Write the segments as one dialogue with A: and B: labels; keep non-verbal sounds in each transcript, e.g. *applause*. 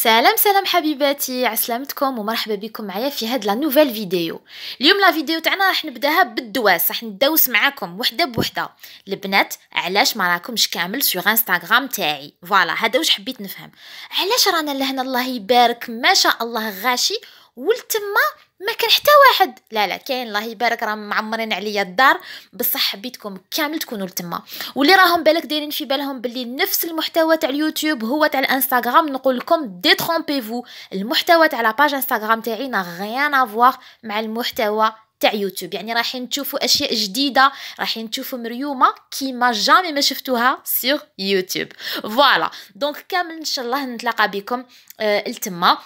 A: سلام سلام حبيباتي عسلامتكم ومرحبا بكم معايا في هاد لا نوفيل فيديو اليوم لا فيديو تاعنا راح نبداها بالدواس راح ندوس معاكم وحده بوحده البنات علاش ما راكمش كامل سوغ انستغرام تاعي فوالا هذا واش حبيت نفهم علاش رانا لهنا الله يبارك ما شاء الله غاشي ولتما ما كان حتى واحد لا لا كاين الله يبارك راه معمرين عليا الدار بصح حبيتكم كامل تكونوا لتما واللي راهم بالك دايرين في بالهم باللي نفس المحتوى تاع اليوتيوب هو تاع الانستغرام نقول لكم دي ترومبيفو المحتوى تاع لاباج انستغرام تاعي نا غيان افوار مع المحتوى تاع يوتيوب يعني رايحين تشوفوا اشياء جديده رايحين تشوفوا مريومه كيما جامي ما شفتوها سيغ يوتيوب فوالا دونك كامل ان شاء الله نتلاقى بكم آه لتما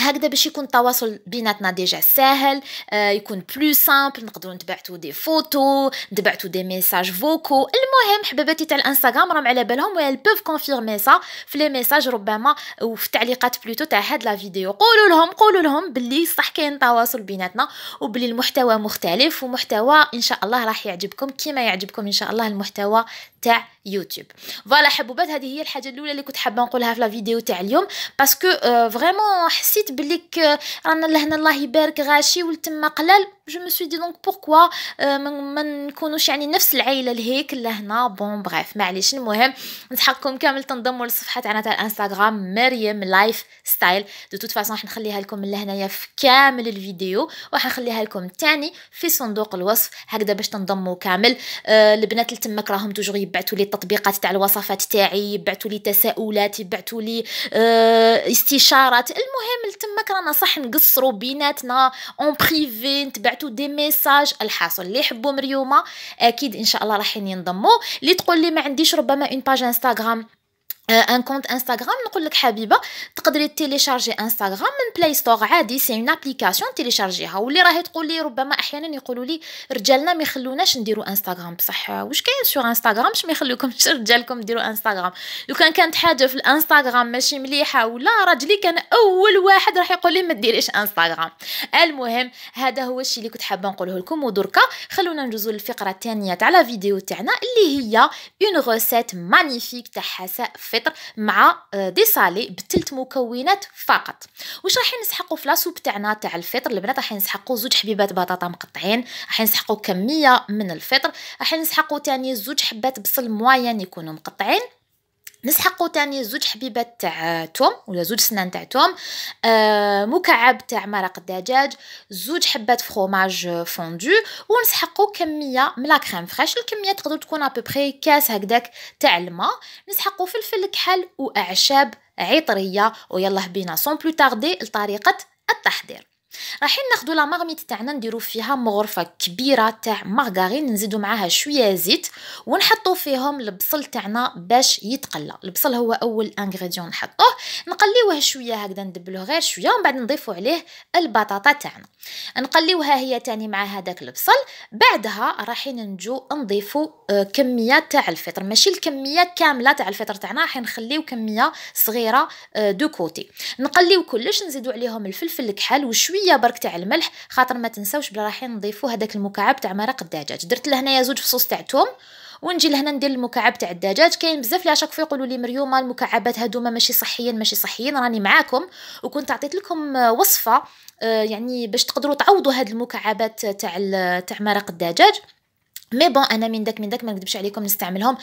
A: هكذا باش يكون التواصل بيناتنا ديجا ساهل آه يكون بلو سامبل نقدروا نتبعتوا دي فوتو نتبعتوا دي ميساج فوكو المهم حبيباتي تاع الانستغرام راهم على بالهم ويل بوف كونفيرمي سا في لي ميساج ربما وفي التعليقات بلوتو تاع هاد لا فيديو قولوا لهم قولوا لهم باللي صح كاين تواصل بيناتنا وبلي المحتوى مختلف ومحتوى ان شاء الله راح يعجبكم كيما يعجبكم ان شاء الله المحتوى تاع يوتيوب فوالا حبوبات هذه هي الحاجه الاولى اللي كنت حابه نقولها في لا فيديو تاع اليوم باسكو آه، فريمون حسيت بلي آه، رانا لهنا الله يبارك غاشي ولتما قلال je me suis dit donc pourquoi ما نكونوش يعني نفس العائله لهيك لهنا بون بريف معليش المهم نتحقكم كامل تنضموا للصفحه تاعنا تاع الانستغرام مريم لايف ستايل دو توت فاسون راح نخليها لكم لهنايا في كامل الفيديو وراح نخليها لكم تاني في صندوق الوصف هكذا باش تنضموا كامل أه البنات اللي تماك راهم توجور يبعثوا لي التطبيقات تاع الوصفات تاعي يبعثوا لي تساؤلات يبعثوا لي أه استشارات المهم اللي تماك رانا صح نقصروا بيناتنا اون بريفي نتبعتوا تبعتوا دي ميساج الحاصل اللي يحبوا مريومه اكيد ان شاء الله راحين ينضموا اللي تقول لي ما عنديش ربما اون باج انستغرام ان كونت انستغرام نقول لك حبيبه تقدري تيليشارجي انستغرام من بلاي ستور عادي سي اون ابليكاسيون تيليشارجيها واللي راهي تقول لي ربما احيانا يقولوا لي رجالنا ما يخلوناش نديروا انستغرام بصح واش كاين سوغ انستغرام باش ما يخلوكمش *laughs* رجالكم ديروا انستغرام لو كان كانت حاجه في الانستغرام ماشي مليحه ولا راجلي كان اول واحد راح يقول لي ما ديريش انستغرام المهم هذا هو الشيء اللي كنت حابه نقوله لكم ودركا خلونا ندوزوا للفقره الثانيه تاع لا فيديو تاعنا اللي هي اون غوسيت مانيفيك تاع حساء فطر لتر مع آه، دي صالي بثلث مكونات فقط واش راح نسحقوا في لاسوب تاعنا تاع الفطر البنات راح نسحقوا زوج حبيبات بطاطا مقطعين راح نسحقوا كميه من الفطر راح نسحقوا تاني زوج حبات بصل موين يكونوا مقطعين نسحقوا تاني زوج حبيبات تاع توم ولا زوج سنان تاع توم آه، مكعب تاع مرق الدجاج زوج حبات فروماج فوندو ونسحقوا كميه من لا كريم فريش الكميه تقدر تكون ابوبري كاس هكذاك تاع الماء نسحقوا فلفل كحل واعشاب عطريه ويلا بينا سون بلو تاردي لطريقه التحضير رايحين ناخدو لا مارميت تاعنا نديرو فيها مغرفه كبيره تاع مارغارين نزيدو معاها شويه زيت ونحطوا فيهم البصل تاعنا باش يتقلى البصل هو اول انغريديون نحطوه نقليوه شويه هكذا ندبلوه غير شويه ومن بعد نضيفو عليه البطاطا تاعنا نقليوها هي تاني مع هذاك البصل بعدها رايحين نجو نضيفو آه، كميه تاع الفطر ماشي الكميه كامله تاع الفطر تاعنا رايحين نخليو كميه صغيره آه، دو كوتي نقليو كلش نزيدو عليهم الفلفل الكحل وشويه شويه برك تاع الملح خاطر ما تنساوش بلا راح نضيفوا هذاك المكعب تاع مرق الدجاج درت لهنايا زوج فصوص تاع توم ونجي لهنا ندير المكعب تاع الدجاج كاين بزاف اللي عشاك يقولوا لي مريومه المكعبات هذوما ماشي صحيين ماشي صحيين راني معاكم وكنت عطيت لكم آه، وصفه آه، يعني باش تقدروا تعوضوا هاد المكعبات تاع تاع مرق الدجاج مي بون انا من داك من داك ما نكذبش عليكم نستعملهم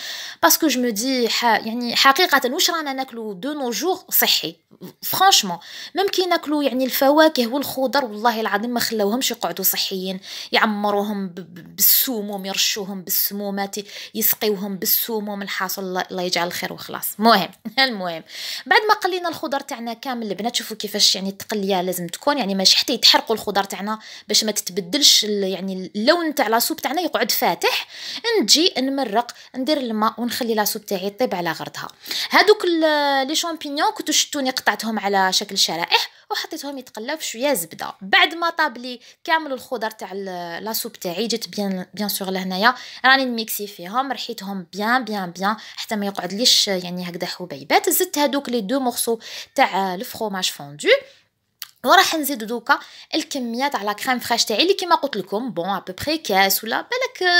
A: باسكو جو مو دي ح... يعني حقيقه واش رانا ناكلو دو نو جور صحي فرانشمون ممكن ناكلو يعني الفواكه والخضر والله العظيم ما خلاوهمش يقعدوا صحيين يعمروهم ب... بالسموم يرشوهم بالسمومات يسقيوهم بالسموم الحاصل الله... يجعل الخير وخلاص مهم *laughs* المهم بعد ما قلينا الخضر تاعنا كامل البنات شوفوا كيفاش يعني التقليه لازم تكون يعني ماشي حتى يتحرقوا الخضر تاعنا باش ما تتبدلش يعني اللون تاع لاسوب تاعنا يقعد فات فاتح نجي نمرق ندير الماء ونخلي لاصوب تاعي طيب على غردها هادوك لي شامبينيون كنتو شتوني قطعتهم على شكل شرائح وحطيتهم يتقلاو في شويه زبده بعد ما طاب لي كامل الخضر تاع لاصوب تاعي جات بيان بيان سور لهنايا راني نميكسي فيهم رحيتهم بيان بيان بيان حتى ما يقعدليش يعني هكذا حبيبات زدت هادوك لي دو مورسو تاع الفرماج فوندو وراح نزيد دوكا الكميه تاع كريم فريش تاعي اللي كيما قلت لكم بون بوبري كاس ولا بالك 100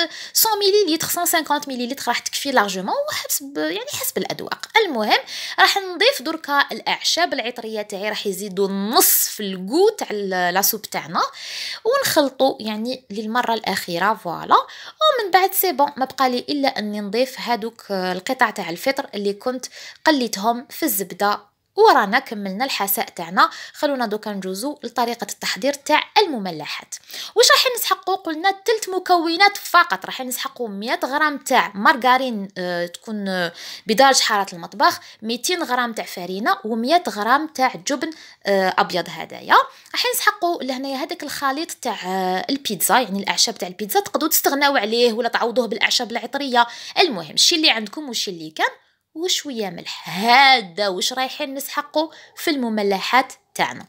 A: مليليتر 150 مليليتر راح تكفي لارجومون وحسب يعني حسب الاذواق المهم راح نضيف دركا الاعشاب العطريه تاعي راح يزيدوا نصف الكو تاع لا سوب تاعنا ونخلطو يعني للمره الاخيره فوالا ومن بعد سي بون ما بقى لي الا اني نضيف هادوك القطع تاع الفطر اللي كنت قليتهم في الزبده ورانا كملنا الحساء تاعنا خلونا دوكا نجوزو لطريقه التحضير تاع المملحات واش راح نسحقو قلنا ثلاث مكونات فقط راح نسحقو 100 غرام تاع مارغرين اه تكون آه، بدرجه حراره المطبخ 200 غرام تاع فرينه و100 غرام تاع جبن اه ابيض هدايا راح نسحقو لهنايا هذاك الخليط تاع اه البيتزا يعني الاعشاب تاع البيتزا تقدروا تستغناو عليه ولا تعوضوه بالاعشاب العطريه المهم الشيء اللي عندكم وشي اللي كان وشويه ملح هذا واش رايحين نسحقوا في المملحات تاعنا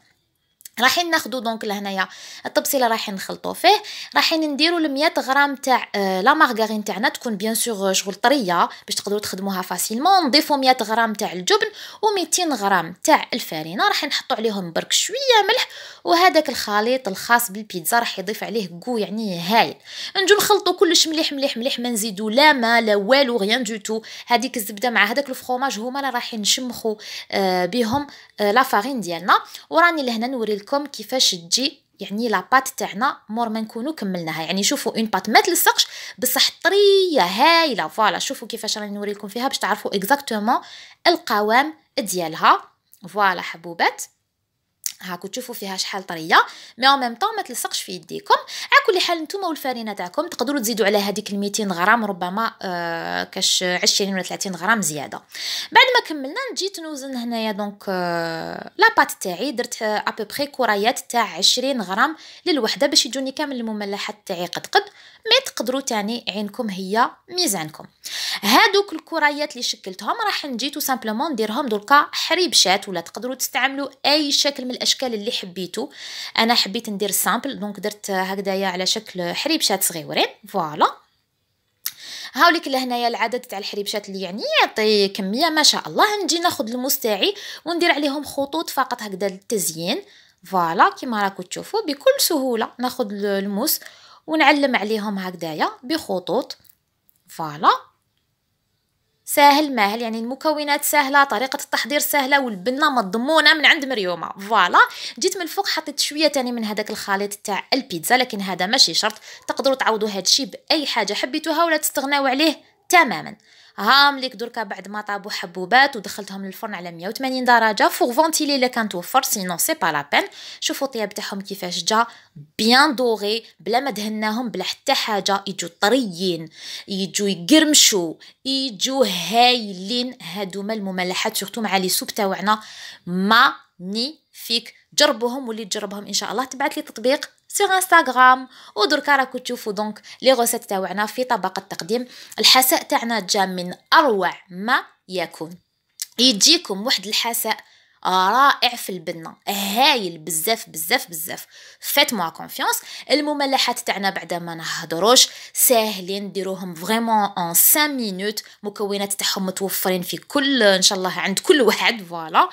A: رايحين ناخدو دونك لهنايا الطبسيله رايحين نخلطو فيه رايحين نديرو ال100 غرام تاع آه، لا مارغارين تاعنا تكون بيان سور شغل طريه باش تقدروا تخدموها فاسيلمون نضيفو 100 غرام تاع الجبن و200 غرام تاع الفارينه راح نحطو عليهم برك شويه ملح وهذاك الخليط الخاص بالبيتزا راح يضيف عليه كو يعني هايل نجو نخلطو كلش مليح مليح مليح ما نزيدو لا ما لا والو غيان دو تو هذيك الزبده مع هذاك الفرماج هما اللي رايحين نشمخو بهم لا فارين ديالنا وراني لهنا نوري لكم لكم كيفاش تجي يعني لا بات تاعنا مور ما نكونو كملناها يعني شوفوا اون بات ما تلصقش بصح طريه هايله فوالا شوفوا كيفاش راني نوريكم فيها باش تعرفوا اكزاكتومون القوام ديالها فوالا حبوبات هاكو تشوفوا فيها شحال طريه مي او ميم طون ما تلصقش في يديكم على كل حال نتوما والفرينه تاعكم تقدروا تزيدوا على هذيك ال غرام ربما آه كاش 20 ولا 30 غرام زياده بعد ما كملنا جيت نوزن هنايا دونك آه لا بات تاعي درت ابوبري آه، كريات تاع 20 غرام للوحده باش يجوني كامل المملحات تاعي قد قد مي تقدروا تاني عينكم هي ميزانكم هادوك الكريات اللي شكلتهم راح نجي تو سامبلومون نديرهم دركا حريبشات ولا تقدروا تستعملوا اي شكل من الاشكال الاشكال اللي حبيتو انا حبيت ندير سامبل دونك درت هكذايا على شكل حريبشات صغيورين فوالا هاوليك لهنايا العدد تاع الحريبشات اللي يعني يعطي كميه ما شاء الله نجي ناخذ الموس تاعي وندير عليهم خطوط فقط هكذا للتزيين فوالا كيما راكو تشوفوا بكل سهوله ناخذ الموس ونعلم عليهم هكذايا بخطوط فوالا ساهل ماهل يعني المكونات سهله طريقه التحضير سهله والبنه مضمونه من عند مريومه فوالا جيت من الفوق حطيت شويه تاني من هذاك الخليط تاع البيتزا لكن هذا ماشي شرط تقدروا تعوضوا هذا الشيء باي حاجه حبيتوها ولا تستغناو عليه تماما هام ليك دركا بعد ما طابوا حبوبات ودخلتهم للفرن على 180 درجه فوغ فونتيلي لي كان توفر سينو سي با لا بين شوفوا الطياب تاعهم كيفاش جا بيان دوغي بلا ما دهناهم بلا حتى حاجه يجوا طريين يجوا يقرمشوا يجوا هايلين هادوما المملحات سورتو مع لي سوب تاعنا ما ني فيك جربهم واللي تجربهم ان شاء الله تبعث لي تطبيق سيغ انستغرام ودركا راكو تشوفوا دونك لي غوسيت تاعنا في طبق التقديم الحساء تاعنا جا من اروع ما يكون يجيكم واحد الحساء رائع في البنه هايل بزاف بزاف بزاف فات موا كونفيونس المملحات تاعنا بعدا ما نهضروش ساهلين ديروهم فريمون اون 5 مينوت مكونات تاعهم متوفرين في كل ان شاء الله عند كل واحد فوالا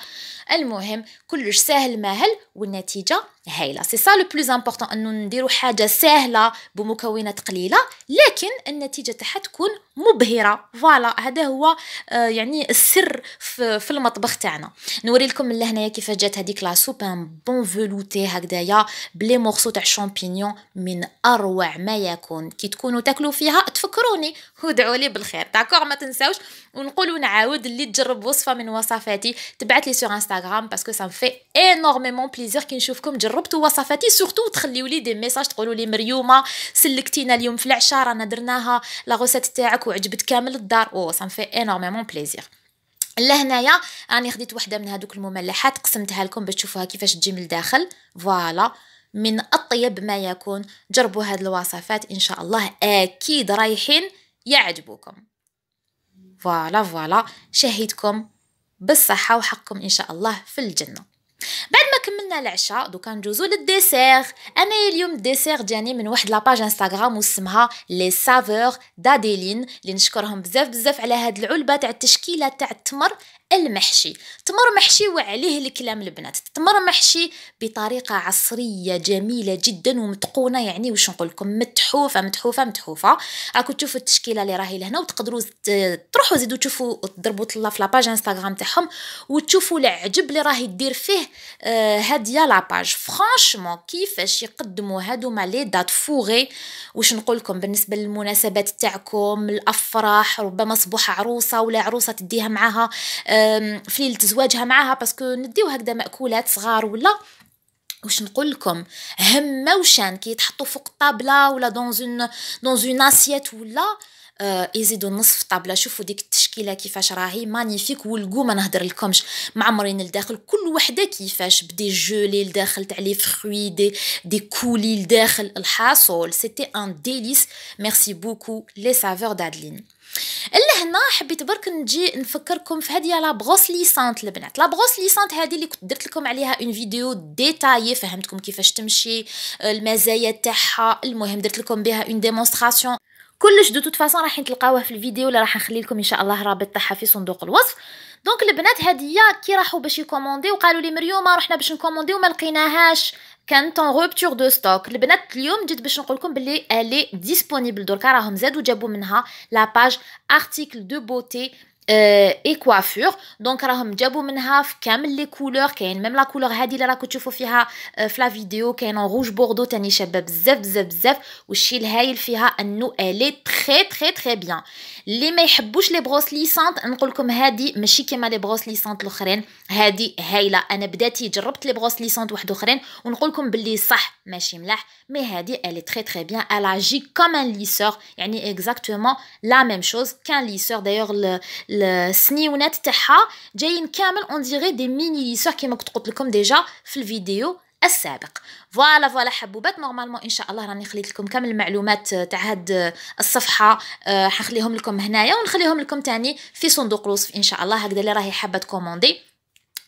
A: المهم كلش ساهل ماهل والنتيجه هايله سي سا لو بلوز امبورطون انه نديرو حاجه ساهله بمكونات قليله لكن النتيجه تاعها تكون مبهره فوالا هذا هو آه، يعني السر في, المطبخ تاعنا نوري لكم اللي هنايا كيفاش جات هذيك لا سوب ان بون فلوتي هكذايا بلي مورسو تاع شامبينيون من اروع ما يكون كي تكونوا تاكلوا فيها تفكروني ودعوا لي بالخير داكور ما تنساوش ونقولوا نعاود اللي تجرب وصفه من وصفاتي تبعث لي سور انستغرام انستغرام باسكو سا مفي انورميمون بليزير كي نشوفكم جربتوا وصفاتي سورتو تخليوا لي دي ميساج تقولوا لي مريومه سلكتينا اليوم في العشاء رانا درناها لا غوسيت تاعك وعجبت كامل الدار او سا مفي انورميمون بليزير لهنايا راني خديت وحده من هذوك المملحات قسمتها لكم باش تشوفوها كيفاش تجي من الداخل فوالا من اطيب ما يكون جربوا هذه الوصفات ان شاء الله اكيد رايحين يعجبوكم فوالا فوالا شهيتكم بالصحة وحقكم إن شاء الله في الجنة بعد ما كملنا العشاء دوكا ندوزو للديسير انا اليوم الديسير ديالي من واحد لاباج انستغرام واسمها لي سافور داديلين اللي نشكرهم بزاف بزاف على هاد العلبه تاع التشكيله تاع التمر المحشي تمر محشي وعليه الكلام البنات تمر محشي بطريقة عصرية جميلة جدا ومتقونة يعني واش نقول لكم متحوفة متحوفة متحوفة راكم تشوفوا التشكيلة اللي راهي لهنا وتقدروا تروحوا زيدوا تشوفوا تضربوا طلا في لاباج انستغرام تاعهم وتشوفوا العجب اللي راهي دير فيه آه، هادية لاباج فرانشمون كيفاش يقدموا هادوما لي دات فوغي واش نقول لكم بالنسبة للمناسبات تاعكم الافراح ربما صبوح عروسة ولا عروسة تديها معاها آه، في ليله زواجها معاها باسكو نديو هكذا ماكولات صغار ولا واش نقول لكم هما وشان كي يتحطوا فوق الطابله ولا دون اون دون اسيت ولا آه يزيدوا نصف طابله شوفوا ديك التشكيله كيفاش راهي مانيفيك والقو ما نهضر لكمش معمرين لداخل كل وحده كيفاش بدي جولي لداخل تاع لي فروي دي دي كولي لداخل الحاصول سيتي ان ديليس ميرسي بوكو لي سافور دادلين الا هنا حبيت برك نجي نفكركم في هذه لا بغوس ليسانت البنات لا بغوس ليسانت هذه اللي كنت درت لكم عليها اون فيديو ديتاي فهمتكم كيفاش تمشي المزايا تاعها المهم درت لكم بها اون ديمونستراسيون كلش دو توت فاصون راح تلقاوه في الفيديو اللي راح نخلي لكم ان شاء الله رابط تاعها في صندوق الوصف دونك البنات هادية كي راحوا باش يكومونديو وقالوا لي مريومه رحنا باش نكومونديو وما لقيناهاش كانت اون روبتور دو ستوك البنات اليوم جيت باش نقول لكم بلي الي ديسپونيبل دركا راهم زادوا جابوا منها لاباج ارتيكل دو بوتي coiffure. donc alors je vous m'en les couleurs qui est même la couleur Heidi la coiffure qu'il a la vidéo qui est en rouge bordeaux tannicheh bah zep zep zep ou chez hail fiha fait elle est très très très bien les meh pousse les brosses lissantes en qu'on comme Heidi mais qui comme les brosses lissantes l'autre rien Heidi Heidi là je les brosses lissantes une autre rien on vous le comme mais qui me l'a mais elle est très très bien elle agit comme un lisseur il exactement la même chose qu'un lisseur d'ailleurs السنيونات تاعها جايين كامل اون ديغي دي ميني ليسور كيما كنت قلت لكم ديجا في الفيديو السابق فوالا فوالا حبوبات نورمالمون ان شاء الله راني خليت لكم كامل المعلومات آه، تاع هاد آه، الصفحه آه، حخليهم لكم هنايا ونخليهم لكم تاني في صندوق الوصف ان شاء الله هكذا اللي راهي حابه تكوموندي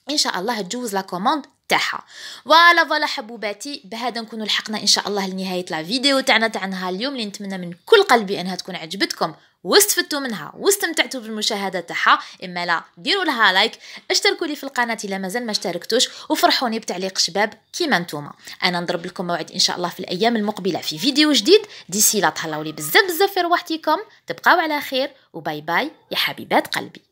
A: ان شاء الله تجوز لا كوموند تاعها فوالا فوالا حبوباتي بهذا نكونوا لحقنا ان شاء الله لنهايه لا فيديو تاعنا تاع نهار اليوم اللي نتمنى من كل قلبي انها تكون عجبتكم واستفدتوا منها واستمتعتوا بالمشاهده تاعها اما لا ديروا لها لايك اشتركوا لي في القناه الا مازال ما اشتركتوش وفرحوني بتعليق شباب كيما نتوما انا نضرب لكم موعد ان شاء الله في الايام المقبله في فيديو جديد ديسي لا تهلاو لي بزاف بزاف في رواحتكم تبقاو على خير وباي باي يا حبيبات قلبي